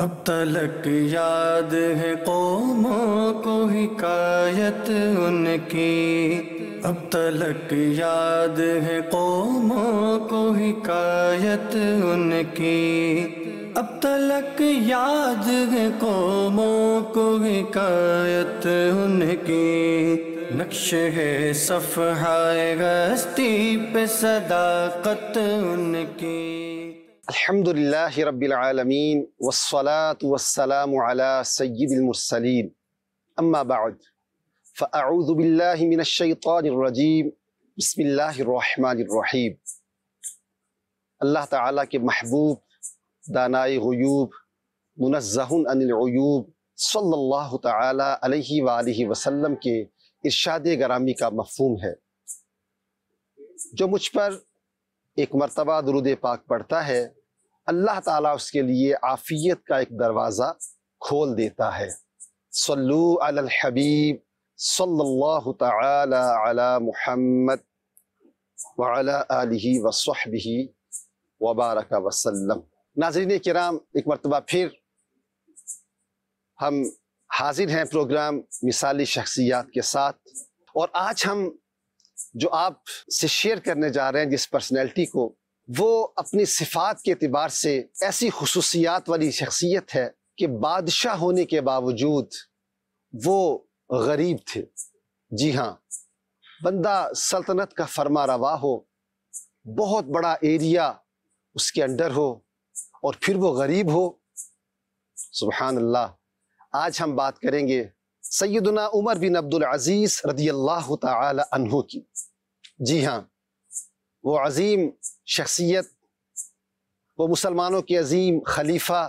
अब तलक याद है कौमों को हिकायत उनकी अब तलक याद है कौमों को हिकायत उनकी अब तलक याद है कौमों को हिकायत उनकी नक्श है सफ़ हाय गस्ती पे सदाकत उनकी अलहमदिल्ला रबालमीन वसलात वसलाम सयदमरसलीम अम्माबाद फ़ाऊज़बिल्लिमिनशैतरजीम बसमीम अल्लाह ताला के महबूब दानाए गयूब मुनज़हन अनिलयूब सल्लल्लाहु ताला अलैहि वालैहि वसल्लम के इरशाद गरामी का मफहूम है जो मुझ पर एक मरतबा दरुद पाक पढ़ता है अल्लाह ताला उसके लिए आफ़ियत का एक दरवाज़ा खोल देता है सल्लू अल हबीब सल्लल्लाहु ताला अला मुहम्मद वाला आलि वसहबी वबारक वसल्लम नाजरीन कराम एक मरतबा फिर हम हाजिर हैं प्रोग्राम मिसाली शख्सियात के साथ और आज हम जो आप से शेयर करने जा रहे हैं जिस पर्सनैलिटी को वो अपनी सिफात के अतबार से ऐसी खसूसियात वाली शख्सियत है कि बादशाह होने के बावजूद वो गरीब थे जी हाँ बंदा सल्तनत का फरमा रवा हो बहुत बड़ा एरिया उसके अंडर हो और फिर वो गरीब हो सुबहान अल्लाह आज हम बात करेंगे सैदना उमर बिन अब्दुल अजीज़ रदी अल्लाह तहु की जी हाँ वो अजीम शख्सियत वो मुसलमानों के अजीम खलीफा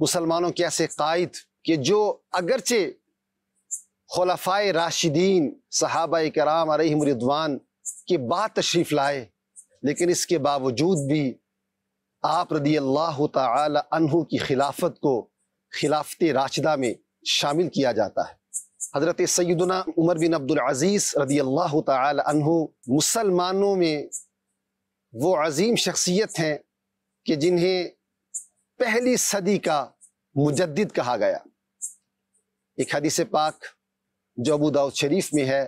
मुसलमानों के ऐसे कायद कि जो अगरचे खलफा राशिदीन साहब कराम रिदवान की बात तशरीफ़ लाए लेकिन इसके बावजूद भी आप रदी अल्लाह तहु की खिलाफत को खिलाफत राशदा में शामिल किया जाता है हज़रत सैदना उमर बिन अब्दुल अजीज रदी अल्लाह तहु मुसलमानों में वो अजीम शख्सियत हैं कि जिन्हें पहली सदी का मुजद कहा गया एक हदीस पाक जो अबू दाऊद शरीफ में है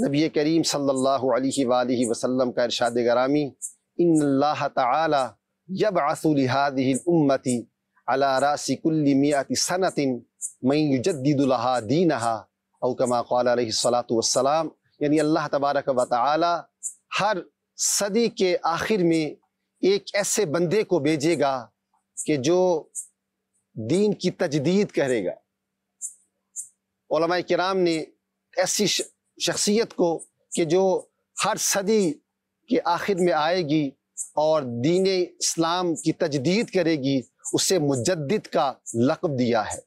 नबी करीम सल्ला वसलम का इरशाद गरामी इन ताला मियाती अला सनतिन मई दीनहा अकमाक़लासलातम यानी अल्लाह तबारक व ताली हर सदी के आखिर में एक ऐसे बंदे को भेजेगा कि जो दीन की तजदीद करेगा कराम ने ऐसी शख्सियत को कि जो हर सदी के आखिर में आएगी और दीन इस्लाम की तजदीद करेगी उसे मुजद का लकब दिया है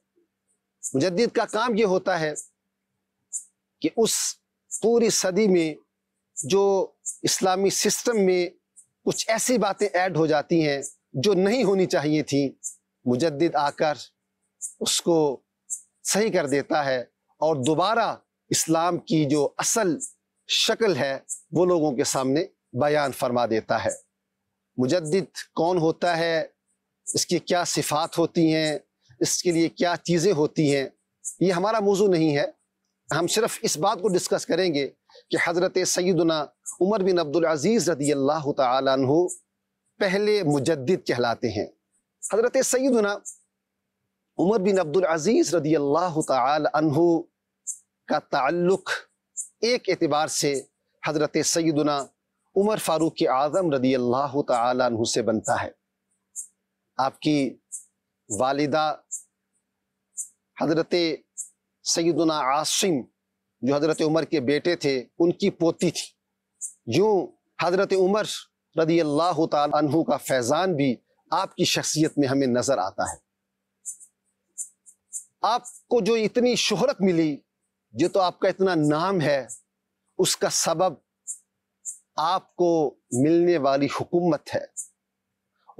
मुजद्द का काम ये होता है कि उस पूरी सदी में जो इस्लामी सिस्टम में कुछ ऐसी बातें ऐड हो जाती हैं जो नहीं होनी चाहिए थी मुजद्दिद आकर उसको सही कर देता है और दोबारा इस्लाम की जो असल शक्ल है वो लोगों के सामने बयान फरमा देता है मुजद्दिद कौन होता है इसकी क्या सिफात होती हैं इसके लिए क्या चीज़ें होती हैं ये हमारा मौजू नहीं है हम सिर्फ इस बात को डिस्कस करेंगे कि हज़रत सैदना उमर बिन अब्दुल अजीज़ रदी अल्लाह तु पहले मुजद कहलाते हैं हज़रत सैदना उमर बिन अब्दुल अजीज रदी अल्लाह तु का ताल्लुक एक एतबार से हज़रत सैदना उमर फ़ारूक आज़म रदी अल्लाह तु से बनता है आपकी वालदा हज़रत सैदना आसिम जो हज़रत उमर के बेटे थे उनकी पोती थी यूँ हज़रत उमर रदी अल्लाह तु का फैज़ान भी आपकी शख्सियत में हमें नज़र आता है आपको जो इतनी शोहरत मिली जो तो आपका इतना नाम है उसका सबब आपको मिलने वाली हुकूमत है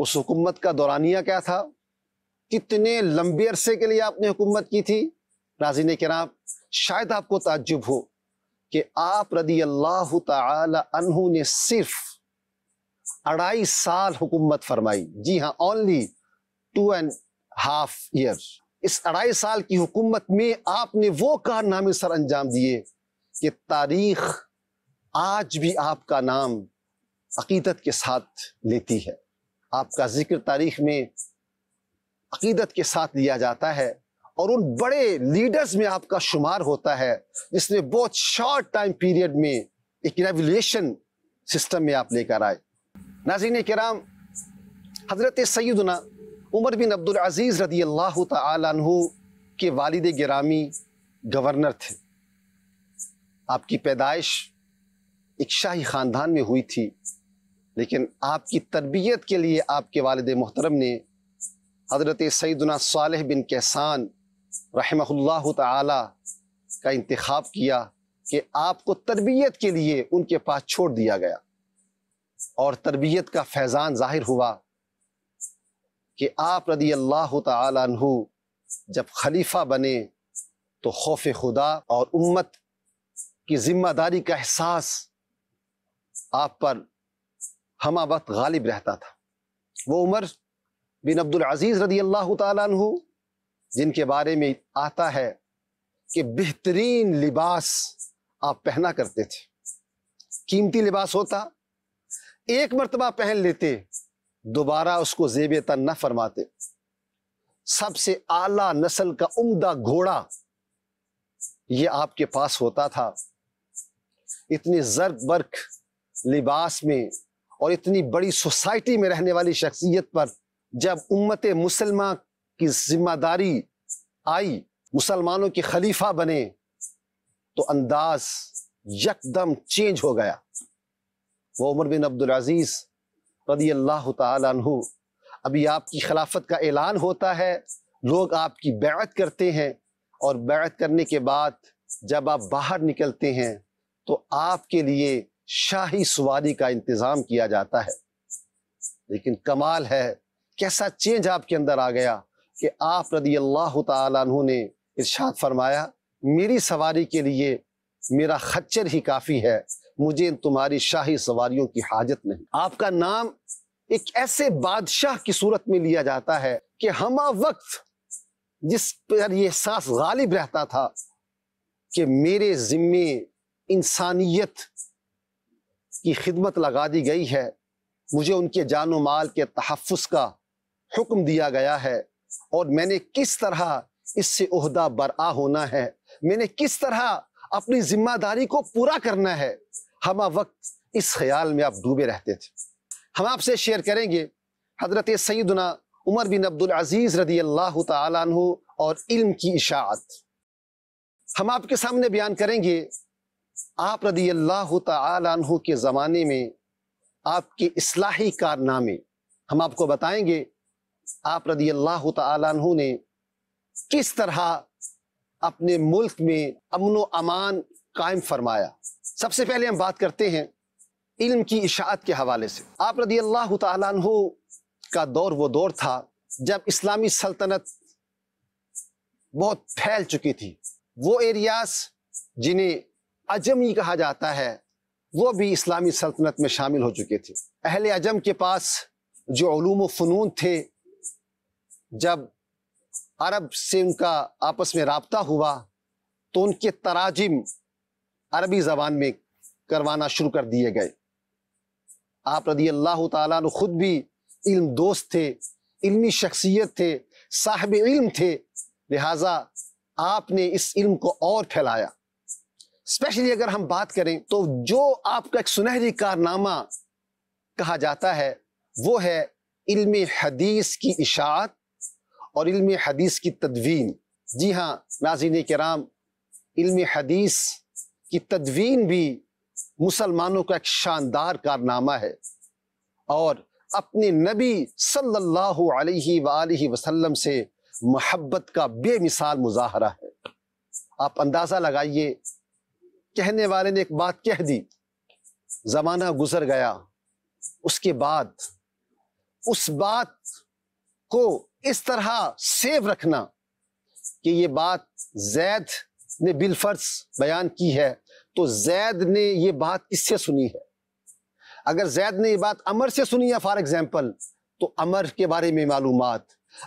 उस हुकूमत का दौरानिया क्या था कितने लंबे अरसे के लिए आपने हुकूमत की थी के कराम शायद आपको ताजुब हो कि आप रदी अल्लाह तहु ने सिर्फ अढ़ाई साल हुकूमत फरमाई जी हाँ only two and half year इस अढ़ाई साल की हुकूमत में आपने वो कारनामे सर अंजाम दिए कि तारीख आज भी आपका नाम अकीदत के साथ लेती है आपका जिक्र तारीख में अकीदत के साथ लिया जाता है और उन बड़े लीडर्स में आपका शुमार होता है जिसने बहुत शॉर्ट टाइम पीरियड में एक रेवोल्यूशन सिस्टम में आप लेकर आए नाजीन कराम हज़रत सैदना उमर बिन अब्दुल अजीज़ रदी अल्लाह तु के वालिद ग्रामी गवर्नर थे आपकी पैदाइश एक शाही ख़ानदान में हुई थी लेकिन आपकी तरबियत के लिए आपके वालद मोहतरम ने हज़रत सैदना साल बिन कहसान रहमल्ला का इंतखब किया कि आपको तरबियत के लिए उनके पास छोड़ दिया गया और तरबियत का फैज़ान ज़ाहिर हुआ कि आप रदी अल्लाह तु जब खलीफा बने तो खौफ खुदा और उम्मत की जिम्मेदारी का एहसास आप पर हमा वक्त गालिब रहता था वो उमर बिन अब्दुल अजीज़ रदी अल्लाह तु जिनके बारे में आता है कि बेहतरीन लिबास आप पहना करते थे कीमती लिबास होता एक मरतबा पहन लेते दोबारा उसको जेब तन न फरमाते सबसे आला नस्ल का उम्दा घोड़ा ये आपके पास होता था इतनी जर्क बर्क लिबास में और इतनी बड़ी सोसाइटी में रहने वाली शख्सियत पर जब उम्मत मुसलमान की जिम्मेदारी आई मुसलमानों के खलीफा बने तो अंदाज यकदम चेंज हो गया वो उमर बिन अब्दुल अजीज रदी अल्लाह तु अभी आपकी खिलाफत का ऐलान होता है लोग आपकी बैत करते हैं और बैत करने के बाद जब आप बाहर निकलते हैं तो आपके लिए शाही सवारी का इंतज़ाम किया जाता है लेकिन कमाल है कैसा चेंज आपके अंदर आ गया कि आप रदी अल्लाह तु ने इर्शाद फरमाया मेरी सवारी के लिए मेरा खच्चर ही काफ़ी है मुझे तुम्हारी शाही सवारियों की हाजत नहीं आपका नाम एक ऐसे बादशाह की सूरत में लिया जाता है कि हम वक्त जिस पर यह एहसास गालिब रहता था कि मेरे ज़िम्मे इंसानियत की खिदमत लगा दी गई है मुझे उनके जान माल के तहफ़ का हुक्म दिया गया है और मैंने किस तरह इससे उहदा बरआ होना है मैंने किस तरह अपनी जिम्मेदारी को पूरा करना है हम वक्त इस ख्याल में आप डूबे रहते थे हम आपसे शेयर करेंगे हजरत सईदना उमर बिन अब्दुल अजीज़ रदी अल्लाह तु और इल्म की इशात हम आपके सामने बयान करेंगे आप रदी अल्लाह तु के ज़माने में आपके इसलाही कारनामे हम आपको बताएंगे आप रदी अल्लाह तु ने किस तरह अपने मुल्क में अमन अमान कायम फरमाया सबसे पहले हम बात करते हैं इल्म की इशात के हवाले से आप रदी अल्लाह तु का दौर वो दौर था जब इस्लामी सल्तनत बहुत फैल चुकी थी वो एरियाज जिन्हें अजमी कहा जाता है वो भी इस्लामी सल्तनत में शामिल हो चुके थे अहले अजम के पास जो ूम फ़नून थे जब अरब से उनका आपस में रबता हुआ तो उनके तराजिम अरबी ज़बान में करवाना शुरू कर दिए गए आप रदी अल्लाह तुद खुद भी इल्म दोस्त थे इल्मी शख्सियत थे साहब इल्म थे लिहाजा आपने इस इल्म को और फैलाया स्पेशली अगर हम बात करें तो जो आपका एक सुनहरी कारनामा कहा जाता है वो है इल्म हदीस की इशात और इल्मी हदीस की तदवीन जी हाँ के कराम इल्म हदीस की तदवीन भी मुसलमानों का एक शानदार कारनामा है और अपने नबी सल्लल्लाहु अलैहि सल्ला वसल्लम से मोहब्बत का बेमिसाल मुजाहरा है आप अंदाज़ा लगाइए कहने वाले ने एक बात कह दी ज़माना गुजर गया उसके बाद उस बात को इस तरह सेव रखना कि ये बात जैद ने बिलफर्ज बयान की है तो जैद ने ये बात किससे सुनी है अगर जैद ने ये बात अमर से सुनी है फॉर एग्जाम्पल तो अमर के बारे में मालूम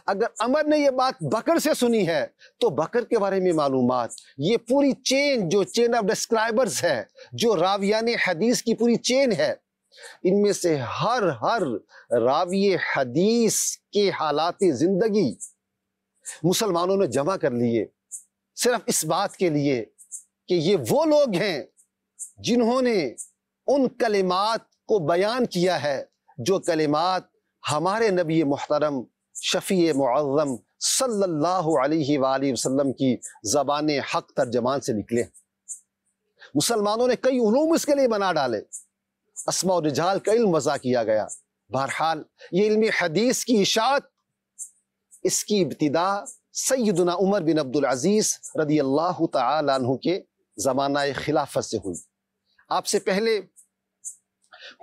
अगर अमर ने यह बात बकर से सुनी है तो बकर के बारे में मालूम ये पूरी चेन जो चेन ऑफ डिस्क्राइबर्स है जो रावियान हदीस की पूरी चेन है इनमें से हर हर रावी हदीस के हालात ज़िंदगी मुसलमानों ने जमा कर लिए सिर्फ इस बात के लिए कि ये वो लोग हैं जिन्होंने उन कलिमात को बयान किया है जो कलिमात हमारे नबी मुहतरम शफ़ी मुआज़म सल्लल्लाहु अलैहि वसल्लम की ज़बान हक तर्जमान से निकले मुसलमानों ने कई उलूम इसके लिए बना डाले असमा रिजाल का इल्म वज़ा किया गया बहरहाल ये इल्म हदीस की इशात इसकी इब्तदा सैदना उमर बिन अब्दुल अजीज़ रदी अल्लाह तु के ज़माना खिलाफत से हुई आपसे पहले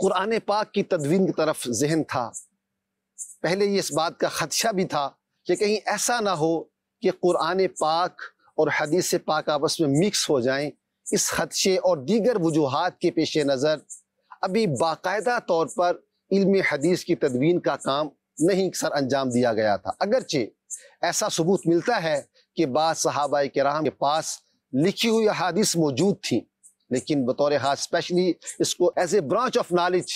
कुरान पाक की तदवीन की तरफ जहन था पहले ये इस बात का खदशा भी था कि कहीं ऐसा ना हो कि कुरान पाक और हदीस पाक आपस में मिक्स हो जाएं इस खदशे और दीगर वजूहत के पेश नज़र अभी बाकायदा तौर पर इल्मी हदीस की तदवीन का काम नहीं सर अंजाम दिया गया था अगरचे ऐसा सबूत मिलता है कि बाद सहाबा के राम के पास लिखी हुई हदीस मौजूद थी लेकिन बतौर हाँ स्पेशली इसको as a branch of knowledge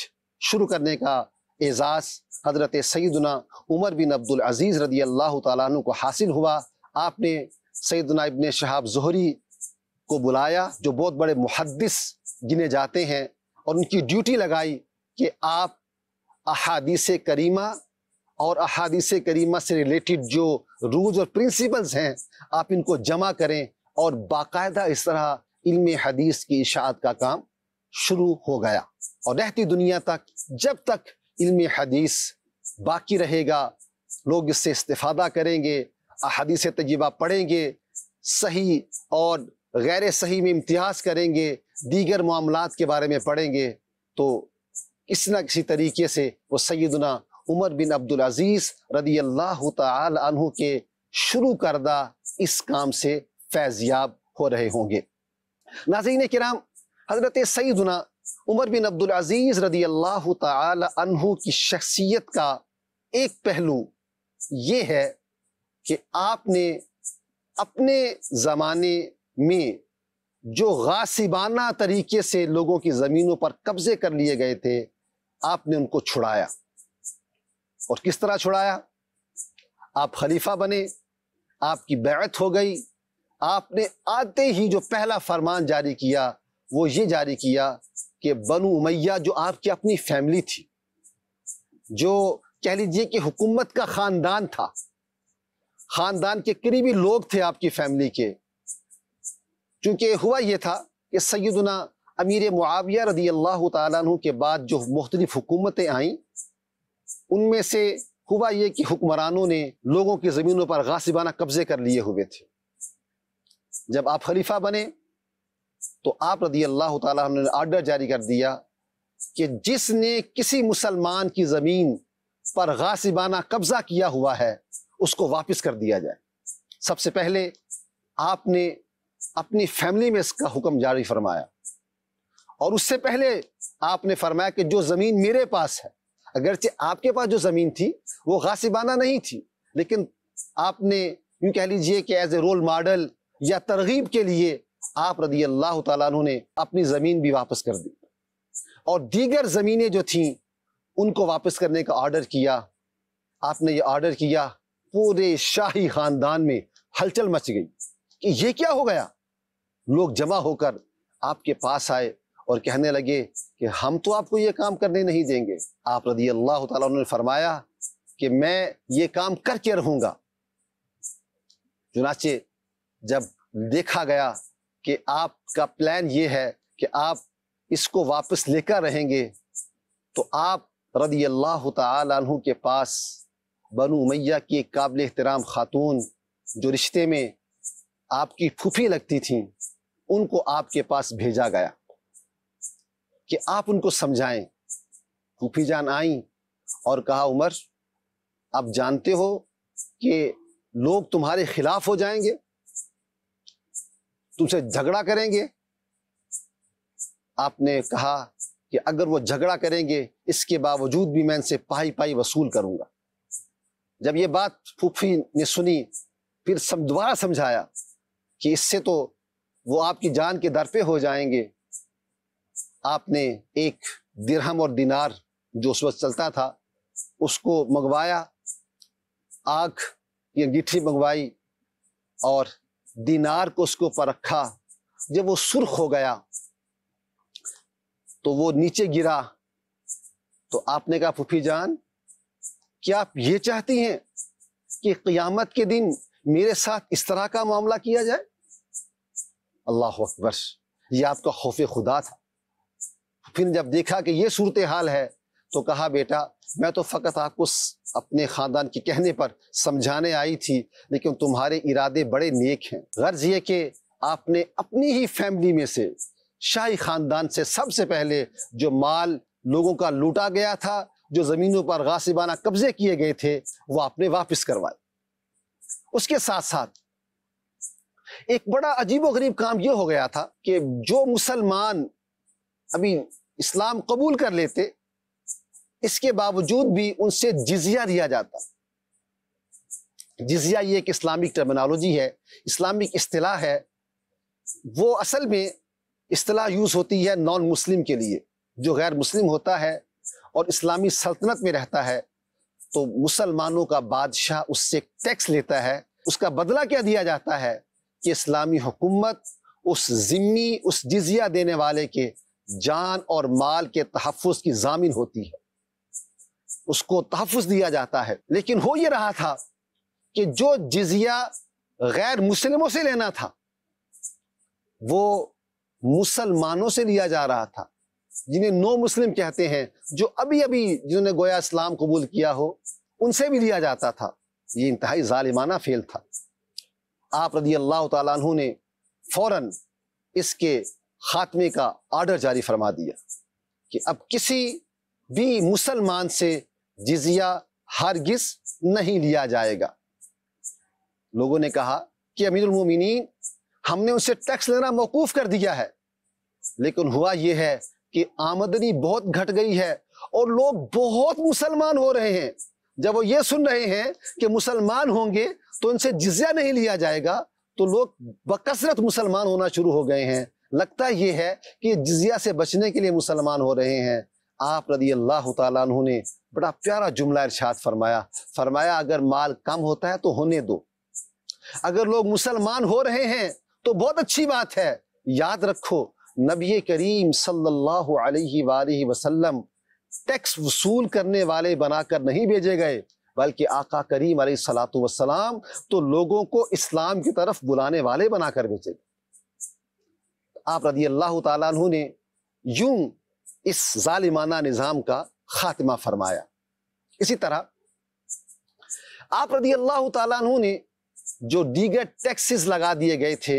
शुरू करने का एजाज़ हज़रत सैदना उमर बिन अब्दुल अज़ीज़ रदी अल्लाह तु को हासिल हुआ आपने सैदना इबन शहाब जहरी को बुलाया जो बहुत बड़े मुहदस गिने जाते हैं और उनकी ड्यूटी लगाई कि आप अहादीस करीमा और अहादीस करीमा से रिलेटेड जो रूल्स और प्रिंसिपल्स हैं आप इनको जमा करें और बाकायदा इस तरह इल्म हदीस की इशात का काम शुरू हो गया और रहती दुनिया तक जब तक इल्म हदीस बाकी रहेगा लोग इससे इस्तेफादा करेंगे अहादीस तजीबा पढ़ेंगे सही और गैर सही में इम्तियाज़ करेंगे दीगर मामला के बारे में पढ़ेंगे तो किसी न किसी तरीके से वो सैदना उमर बिन अब्दुल अजीज़ रदी अल्लाह तहु के शुरू करदा इस काम से याब हो रहे होंगे नाजीन कराम हज़रत सईदना उमर बिन अब्दुल अजीज़ रदी अल्लाह तहु की शख्सियत का एक पहलू ये है कि आपने अपने ज़माने में जो गासिबाना तरीके से लोगों की ज़मीनों पर कब्ज़े कर लिए गए थे आपने उनको छुड़ाया और किस तरह छुड़ाया आप खलीफा बने आपकी बैत हो गई आपने आते ही जो पहला फरमान जारी किया वो ये जारी किया कि बनु उमैया जो आपकी अपनी फैमिली थी जो कह लीजिए कि हुकूमत का ख़ानदान था ख़ानदान के करीबी लोग थे आपकी फैमिली के चूँकि हुआ यह था कि सैदना अमीर मुआविया रदी अल्लाह तु के बाद जो मुख्तलिफ हुकूमतें आईं उनमें से हुआ ये कि हुक्मरानों ने लोगों की ज़मीनों पर गासिबाना कब्ज़े कर लिए हुए थे जब आप खलीफा बने तो आप रदी अल्लाह तुमने आर्डर जारी कर दिया कि जिसने किसी मुसलमान की ज़मीन पर गासिबाना कब्ज़ा किया हुआ है उसको वापस कर दिया जाए सबसे पहले आपने अपनी फैमिली में इसका हुक्म जारी फरमाया और उससे पहले आपने फरमाया कि जो ज़मीन मेरे पास है अगरचे आपके पास जो ज़मीन थी वो गासिबाना नहीं थी लेकिन आपने यूँ कह लीजिए कि एज ए रोल मॉडल या तरगीब के लिए आप रदी अल्लाह तु ने अपनी ज़मीन भी वापस कर दी और दीगर ज़मीनें जो थीं उनको वापस करने का ऑर्डर किया आपने ये ऑर्डर किया पूरे शाही ख़ानदान में हलचल मच गई कि ये क्या हो गया लोग जमा होकर आपके पास आए और कहने लगे कि हम तो आपको ये काम करने नहीं देंगे आप रदी अल्लाह ने फरमाया कि मैं ये काम करके रहूंगा चुनाचे जब देखा गया कि आपका प्लान ये है कि आप इसको वापस लेकर रहेंगे तो आप रदी अल्लाह तु के पास बनु मैया की एक काबिल एहतराम ख़ातून जो रिश्ते में आपकी फूफी लगती थी उनको आपके पास भेजा गया कि आप उनको समझाएं कूफी जान आई और कहा उमर आप जानते हो कि लोग तुम्हारे खिलाफ हो जाएंगे तुमसे झगड़ा करेंगे आपने कहा कि अगर वो झगड़ा करेंगे इसके बावजूद भी मैं इनसे पाई पाई वसूल करूंगा जब ये बात फूफी ने सुनी फिर सब दोबारा समझाया कि इससे तो वो आपकी जान के दरफे हो जाएंगे आपने एक दिरहम और दिनार जो उस वक्त चलता था उसको मंगवाया आग या गिठी मंगवाई और दिनार को उसके ऊपर रखा जब वो सुर्ख हो गया तो वो नीचे गिरा तो आपने कहा फूफी जान क्या आप ये चाहती हैं कि क़ियामत के दिन मेरे साथ इस तरह का मामला किया जाए अल्लाह अकबर ये आपका खौफ खुदा था फिर जब देखा कि यह सूरत हाल है तो कहा बेटा मैं तो फ़कत आपको अपने ख़ानदान के कहने पर समझाने आई थी लेकिन तुम्हारे इरादे बड़े नेक हैं गर्ज ये कि आपने अपनी ही फैमिली में से शाही ख़ानदान से सबसे पहले जो माल लोगों का लूटा गया था जो ज़मीनों पर गासिबाना कब्ज़े किए गए थे वो आपने वापस करवाए उसके साथ साथ एक बड़ा गरीब काम यह हो गया था कि जो मुसलमान अभी इस्लाम कबूल कर लेते इसके बावजूद भी उनसे जिजिया लिया जाता जिजिया ये एक इस्लामिक टर्मिनोलॉजी है इस्लामिक अतलाह है वो असल में अतलाह यूज़ होती है नॉन मुस्लिम के लिए जो गैर मुस्लिम होता है और इस्लामी सल्तनत में रहता है तो मुसलमानों का बादशाह उससे टैक्स लेता है उसका बदला क्या दिया जाता है कि इस्लामी हुकूमत उस ज़िम्मी उस जजिया देने वाले के जान और माल के तहफ़ की जामिन होती है उसको तहफ़ दिया जाता है लेकिन हो ये रहा था कि जो जजिया गैर मुसलमों से लेना था वो मुसलमानों से लिया जा रहा था जिन्हें नो मुस्लिम कहते हैं जो अभी अभी जिन्होंने गोया इस्लाम कबूल किया हो उनसे भी लिया जाता था ये इंतहाई ालिमाना फेल था आप रदी अल्लाह तु ने फ़ौर इसके ख़ात्मे का आर्डर जारी फरमा दिया कि अब किसी भी मुसलमान से जजिया हरगिस नहीं लिया जाएगा लोगों ने कहा कि अमीरमिन हमने उनसे टैक्स लेना मौकूफ कर दिया है लेकिन हुआ यह है कि आमदनी बहुत घट गई है और लोग बहुत मुसलमान हो रहे हैं जब वो ये सुन रहे हैं कि मुसलमान होंगे तो इनसे जिजिया नहीं लिया जाएगा तो लोग बकसरत मुसलमान होना शुरू हो गए हैं लगता यह है कि जिजिया से बचने के लिए मुसलमान हो रहे हैं आप रदी अल्लाह तु ने बड़ा प्यारा जुमला इर्शाद फरमाया फरमाया अगर माल कम होता है तो होने दो अगर लोग मुसलमान हो रहे हैं तो बहुत अच्छी बात है याद रखो नबी करीम सल्लल्लाहु अलैहि वसल्लम टैक्स वसूल करने वाले बनाकर नहीं भेजे गए बल्कि आका करीम सलात वसलाम तो लोगों को इस्लाम की तरफ बुलाने वाले बनाकर भेजे आप रदी अल्लाह तु ने यूं इस जालिमाना निज़ाम का खात्मा फरमाया इसी तरह आप रदी अल्लाह तु ने जो दीगर टैक्सेस लगा दिए गए थे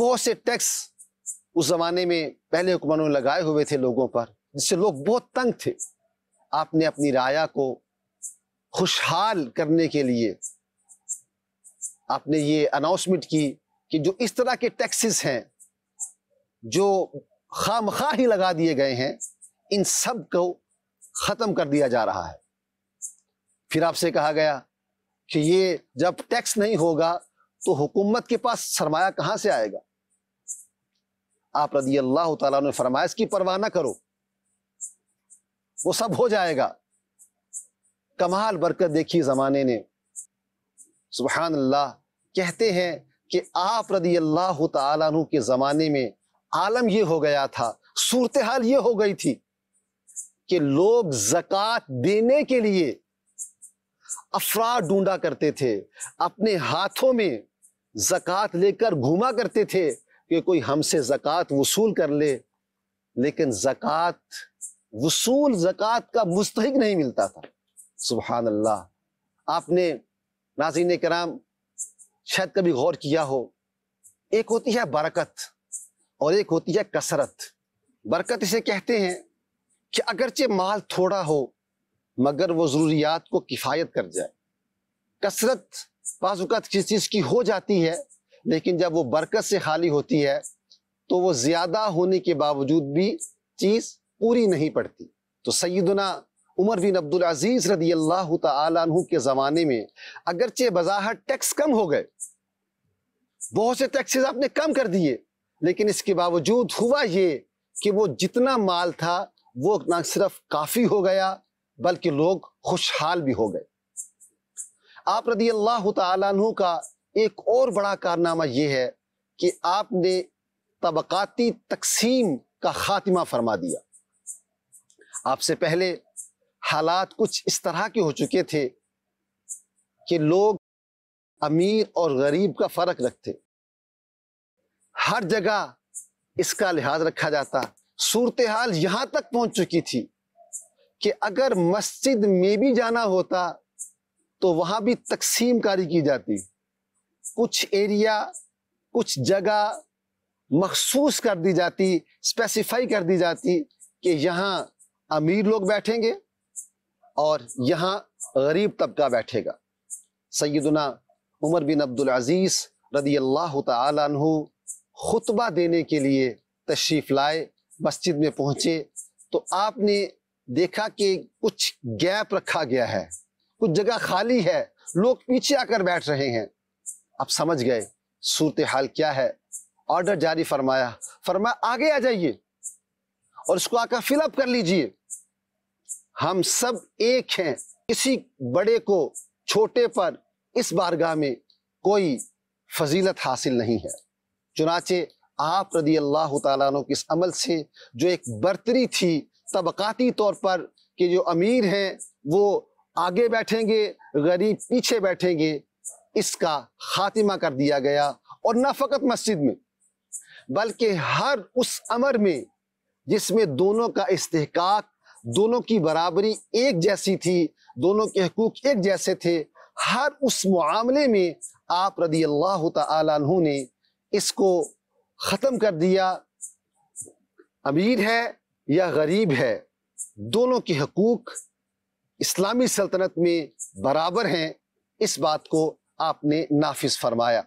बहुत से टैक्स उस ज़माने में पहले हुक्मरों ने लगाए हुए थे लोगों पर जिससे लोग बहुत तंग थे आपने अपनी राया को खुशहाल करने के लिए आपने ये अनाउंसमेंट की कि जो इस तरह के टैक्सेस हैं जो खाम खा ही लगा दिए गए हैं इन सब को ख़त्म कर दिया जा रहा है फिर आपसे कहा गया कि ये जब टैक्स नहीं होगा तो हुकूमत के पास सरमाया कहाँ से आएगा आप रजी अल्लाह तला ने इसकी परवाह ना करो वो सब हो जाएगा कमाल बरकत देखी ज़माने ने सुबहान अल्लाह कहते हैं कि आप रदी अल्लाह तु के ज़माने में आलम यह हो गया था सूरत हाल ये हो गई थी कि लोग ज़क़़त देने के लिए अफराद ढूंढा करते थे अपने हाथों में ज़क़़त लेकर घूमा करते थे कि कोई हमसे ज़क़़त वसूल कर ले लेकिन ज़क़़त वसूल जक़ात का मुस्तक नहीं मिलता था सुबहान अल्लाह आपने नाजीन कराम शायद कभी गौर किया हो एक होती है बरकत और एक होती है कसरत बरकत इसे कहते हैं कि अगरचे माल थोड़ा हो मगर वो ज़रूरियात को किफ़ायत कर जाए कसरत बाजुकात किसी चीज़ की हो जाती है लेकिन जब वो बरकत से खाली होती है तो वो ज़्यादा होने के बावजूद भी चीज़ पूरी नहीं पड़ती तो सैदना उमर बिन अब्दुल अजीज़ रदी अल्लाह तु के ज़माने में अगरचे बजाहट टैक्स कम हो गए बहुत से टैक्सेस आपने कम कर दिए लेकिन इसके बावजूद हुआ ये कि वो जितना माल था वो ना सिर्फ काफ़ी हो गया बल्कि लोग खुशहाल भी हो गए आप रदी अल्लाह तु का एक और बड़ा कारनामा यह है कि आपने तबकाती तकसीम का खात्मा फरमा दिया आपसे पहले हालात कुछ इस तरह के हो चुके थे कि लोग अमीर और गरीब का फ़र्क रखते हर जगह इसका लिहाज रखा जाता सूरत हाल यहाँ तक पहुंच चुकी थी कि अगर मस्जिद में भी जाना होता तो वहाँ भी तकसीम कारी की जाती कुछ एरिया कुछ जगह मखसूस कर दी जाती स्पेसिफाई कर दी जाती कि यहाँ अमीर लोग बैठेंगे और यहाँ गरीब तबका बैठेगा सैदना उमर बिन अब्दुल अजीज़ रदी अल्लाह तु खुतबा देने के लिए तशरीफ़ लाए मस्जिद में पहुंचे तो आपने देखा कि कुछ गैप रखा गया है कुछ जगह खाली है लोग पीछे आकर बैठ रहे हैं आप समझ गए सूरत हाल क्या है ऑर्डर जारी फरमाया फरमाया आगे आ जाइए और इसको आकर फिलअप कर लीजिए हम सब एक हैं किसी बड़े को छोटे पर इस बारगाह में कोई फजीलत हासिल नहीं है चुनाचे आप रदी अल्लाह तुम किस अमल से जो एक बर्तरी थी तबकती तौर पर कि जो अमीर हैं वो आगे बैठेंगे गरीब पीछे बैठेंगे इसका खात्मा कर दिया गया और न फकत मस्जिद में बल्कि हर उस अमर में जिसमें दोनों का इस्तेकाक दोनों की बराबरी एक जैसी थी दोनों के हकूक एक जैसे थे हर उस मामले में आप रदी अल्लाह तु ने इसको ख़त्म कर दिया अमीर है या गरीब है दोनों के हकूक इस्लामी सल्तनत में बराबर हैं इस बात को आपने नाफिज फरमाया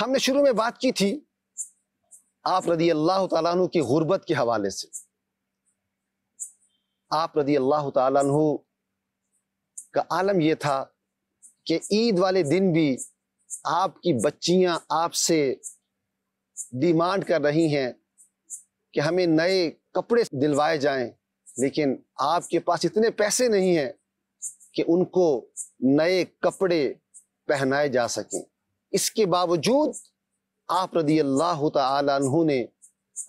हमने शुरू में बात की थी आप रदी अल्लाह तु की गुर्बत के हवाले से आप रदी अल्लाह तु का आलम यह था कि ईद वाले दिन भी आपकी बच्चियां आपसे डिमांड कर रही हैं कि हमें नए कपड़े दिलवाए जाएं लेकिन आपके पास इतने पैसे नहीं हैं कि उनको नए कपड़े पहनाए जा सकें इसके बावजूद आप रदी अल्लाह तु ने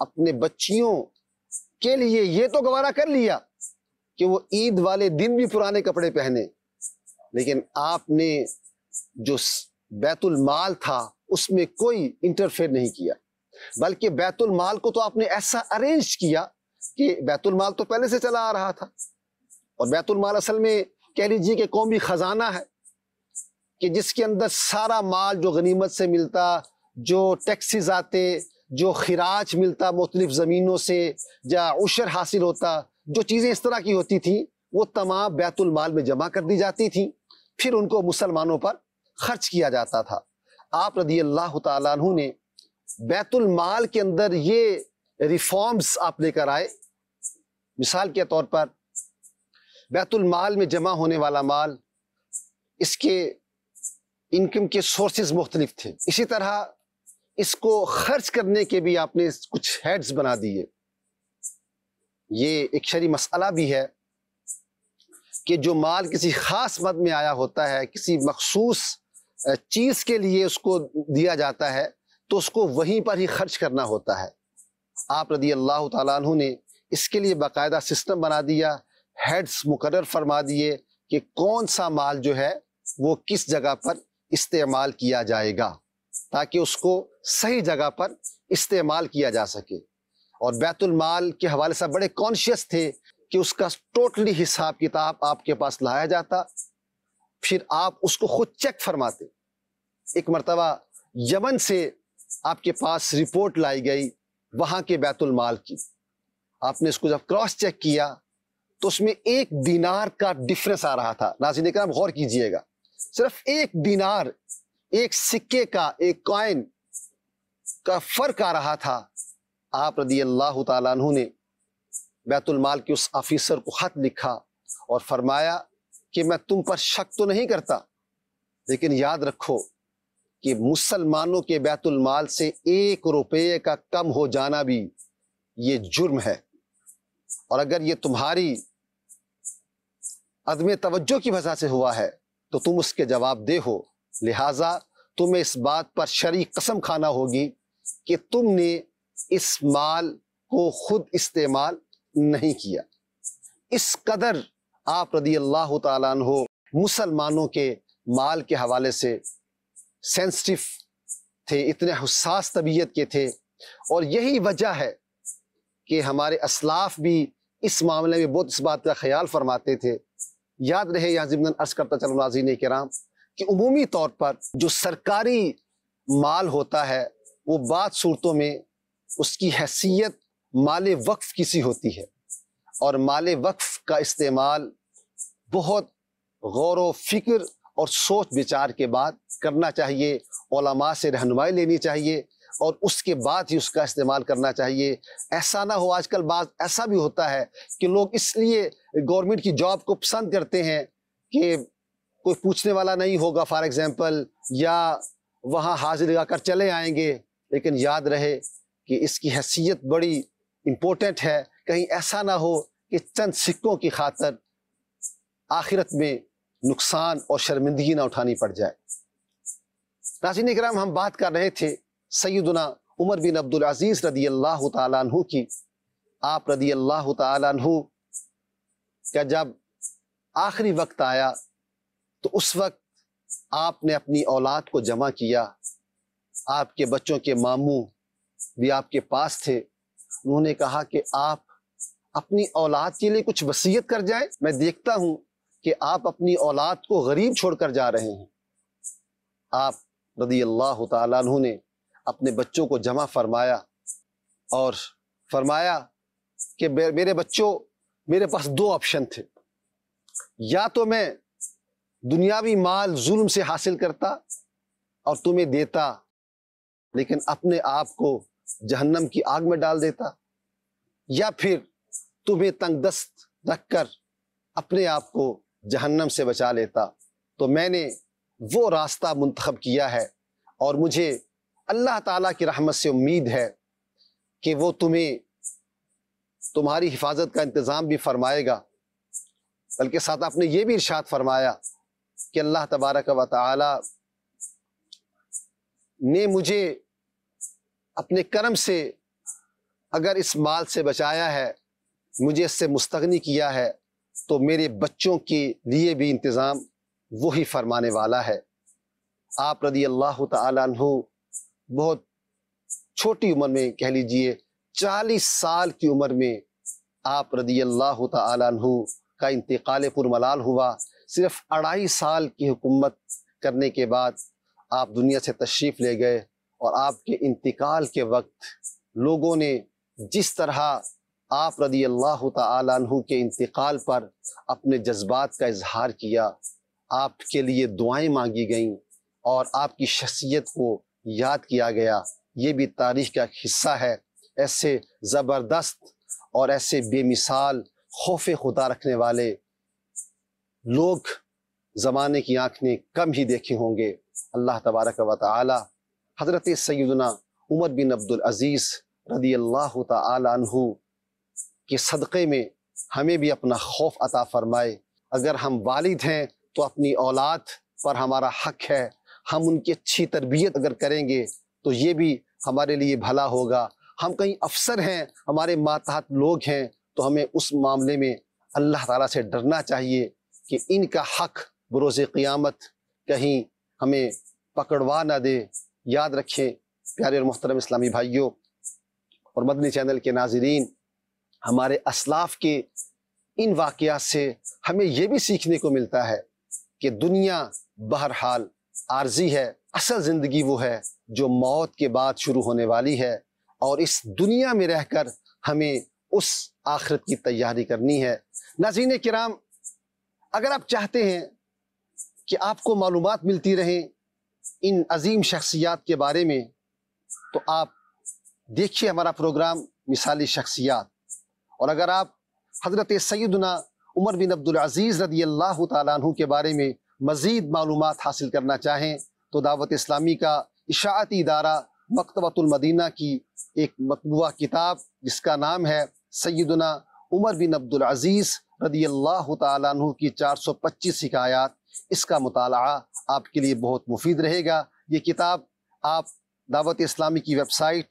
अपने बच्चियों के लिए ये तो गवारा कर लिया कि वो ईद वाले दिन भी पुराने कपड़े पहने लेकिन आपने जो बैतुल माल था उसमें कोई इंटरफेयर नहीं किया बल्कि बैतुल माल को तो आपने ऐसा अरेंज किया कि बैतुल माल तो पहले से चला आ रहा था और बैतुल माल असल में कह लीजिए कि कौमी ख़जाना है कि जिसके अंदर सारा माल जो गनीमत से मिलता जो टैक्सीज आते जो खराज मिलता मुख्तलिफ ज़मीनों से या उशर हासिल होता जो चीज़ें इस तरह की होती थी वो तमाम बैतुलमाल में जमा कर दी जाती थी फिर उनको मुसलमानों पर खर्च किया जाता था आप रदी अल्लाह तु ने बैतुलमाल के अंदर ये रिफॉर्म्स आप लेकर आए मिसाल के तौर पर माल में जमा होने वाला माल इसके इनकम के सोर्सेज मुख्तलिफ थे इसी तरह इसको खर्च करने के भी आपने कुछ हेड्स बना दिए ये एक शरी मसला भी है कि जो माल किसी ख़ास मद में आया होता है किसी मखसूस चीज़ के लिए उसको दिया जाता है तो उसको वहीं पर ही खर्च करना होता है आप रदी अल्लाह तु ने इसके लिए बाकायदा सिस्टम बना दिया हेड्स मुकर फरमा दिए कि कौन सा माल जो है वो किस जगह पर इस्तेमाल किया जाएगा ताकि उसको सही जगह पर इस्तेमाल किया जा सके और बैतुलमाल के हवाले से बड़े कॉन्शियस थे कि उसका टोटली हिसाब किताब आपके पास लाया जाता फिर आप उसको खुद चेक फरमाते एक मरतबा यमन से आपके पास रिपोर्ट लाई गई वहाँ के बैतुलमाल की आपने इसको जब क्रॉस चेक किया तो उसमें एक दिनार का डिफरेंस आ रहा था नाजिन आप गौर कीजिएगा सिर्फ एक दिनार एक सिक्के का एक कॉइन का फर्क आ रहा था आप रदी अल्लाह तु ने बैतुलमाल के उस ऑफिसर को ख़त लिखा और फरमाया कि मैं तुम पर शक तो नहीं करता लेकिन याद रखो कि मुसलमानों के बैतुलमाल से एक रुपये का कम हो जाना भी ये जुर्म है और अगर ये तुम्हारी अदम तवज्जो की वजह से हुआ है तो तुम उसके जवाब दे हो लिहाजा तुम्हें इस बात पर शरी कसम खाना होगी कि तुमने इस माल को खुद इस्तेमाल नहीं किया इस कदर आप रदी अल्लाह तु मुसलमानों के माल के हवाले से सेंसिटिव थे इतने हसास तबीयत के थे और यही वजह है कि हमारे असलाफ भी इस मामले में बहुत इस बात का ख्याल फरमाते थे याद रहे यहाँ जिमन अर्ज करता चलो नाजीन कराम कि अमूमी तौर पर जो सरकारी माल होता है वो बाद सूरतों में उसकी हैसियत माल वक्फ की सी होती है और माल वक्फ का इस्तेमाल बहुत गौर व फिक्र और सोच विचार के बाद करना चाहिए ओलमा से रहनुमाई लेनी चाहिए और उसके बाद ही उसका इस्तेमाल करना चाहिए ऐसा ना हो आजकल बात ऐसा भी होता है कि लोग इसलिए गवर्नमेंट की जॉब को पसंद करते हैं कि कोई पूछने वाला नहीं होगा फॉर एग्ज़ाम्पल या वहाँ हाजिर लगाकर चले आएंगे लेकिन याद रहे कि इसकी हैसियत बड़ी इम्पोर्टेंट है कहीं ऐसा ना हो कि चंद सिक्कों की खातर आखिरत में नुकसान और शर्मिंदगी ना उठानी पड़ जाए नाजिन कराम हम बात कर रहे थे सैदना उमर बिन अब्दुल अजीज़ रदी अल्लाह तु की आप रदी अल्लाह तु क्या जब आखिरी वक्त आया तो उस वक्त आपने अपनी औलाद को जमा किया आपके बच्चों के मामू भी आपके पास थे उन्होंने कहा कि आप अपनी औलाद के लिए कुछ वसीयत कर जाए मैं देखता हूं कि आप अपनी औलाद को गरीब छोड़कर जा रहे हैं आप रदी अल्लाह तु ने अपने बच्चों को जमा फरमाया और फरमाया कि मेरे बच्चों मेरे पास दो ऑप्शन थे या तो मैं दुनियावी माल जुल्म से हासिल करता और तुम्हें देता लेकिन अपने आप को जहन्नम की आग में डाल देता या फिर तुम्हें तंगदस्त रखकर अपने आप को जहन्नम से बचा लेता तो मैंने वो रास्ता मंतखब किया है और मुझे अल्लाह ताला की रहमत से उम्मीद है कि वो तुम्हें तुम्हारी हिफाजत का इंतज़ाम भी फरमाएगा बल्कि साथ आपने ये भी इर्शाद फरमाया कि अल्लाह तबारक व ने मुझे अपने कर्म से अगर इस माल से बचाया है मुझे इससे मुस्तगनी किया है तो मेरे बच्चों के लिए भी इंतज़ाम वही फरमाने वाला है आप रदी अल्लाह तु बहुत छोटी उम्र में कह लीजिए चालीस साल की उम्र में आप रदी अल्लाह तु का इंतकाल पुरमलाल हुआ सिर्फ अढ़ाई साल की हुकूमत करने के बाद आप दुनिया से तशरीफ़ ले गए और आपके इंतकाल के वक्त लोगों ने जिस तरह आप रदी अल्लाह तु के इंतकाल पर अपने जज्बात का इजहार किया आपके लिए दुआएं मांगी गईं और आपकी शख्सियत को याद किया गया ये भी तारीख का एक हिस्सा है ऐसे ज़बरदस्त और ऐसे बेमिसाल खौफ खुदा रखने वाले लोग ज़माने की आँख ने कम ही देखे होंगे अल्लाह तबारक वाली हज़रत सैदना उमर बिन अब्दुल अज़ीज़ रदी अल्लाह तु के सदक़े में हमें भी अपना खौफ अता फ़रमाए अगर हम वालिद हैं तो अपनी औलाद पर हमारा हक है हम उनकी अच्छी तरबियत अगर करेंगे तो ये भी हमारे लिए भला होगा हम कहीं अफसर हैं हमारे मातहत लोग हैं तो हमें उस मामले में अल्लाह ताला से डरना चाहिए कि इनका हक बरोज़ क़ियामत कहीं हमें पकड़वा ना दे याद रखें प्यारे और मोहतरम इस्लामी भाइयों और मदनी चैनल के नाजरीन हमारे असलाफ के इन वाक़ात से हमें यह भी सीखने को मिलता है कि दुनिया बहरहाल आर्जी है असल ज़िंदगी वो है जो मौत के बाद शुरू होने वाली है और इस दुनिया में रहकर हमें उस आखिरत की तैयारी करनी है नाजीन कराम अगर आप चाहते हैं कि आपको मालूम मिलती रहें इन अजीम शख्सियात के बारे में तो आप देखिए हमारा प्रोग्राम मिसाली शख्सियात और अगर आप हज़रत सैदना उमर बिन अब्दुलज़ीज़ रदी अल्लाह तु के बारे में मज़ीद मालूम हासिल करना चाहें तो दावत इस्लामी का इशाती इदारा मकतबतुलमदीना की एक मतबूा किताब जिसका नाम है सैदना उमर बिन अब्दुलज़ीज़ रदी अल्लाह तु की चार सौ पच्चीस शिकायात इसका मताल आपके लिए बहुत मुफीद रहेगा ये किताब आप दावत इस्लामी की वेबसाइट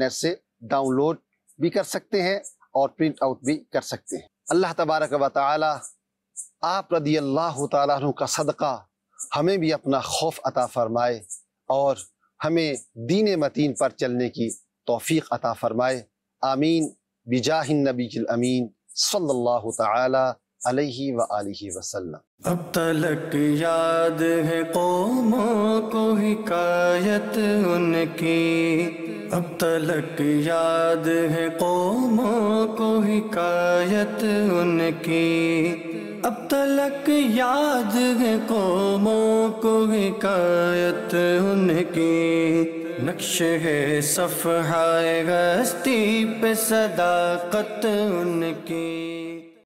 नेट से डाउनलोड भी कर सकते हैं और प्रिंट आउट भी कर सकते हैं अल्लाह तबारक व आप रदी अल्लाह तु का सदका हमें भी अपना खौफ अता फ़रमाए और हमें दीन मतीन पर चलने की तोफ़ी अता फ़रमाए आमीन बिजाहिन नबी अमीन सल्लल्लाहु ताला अलैहि व आलिहि वसल्लम अब तलक याद है कौमों को हिकायत उनकी अब तलक याद है कौमों को हिकायत उनकी अब तलक याद है कौमों को हिकायत उनकी नक्श है सफ़ हाय गस्ती पे सदाकत उनकी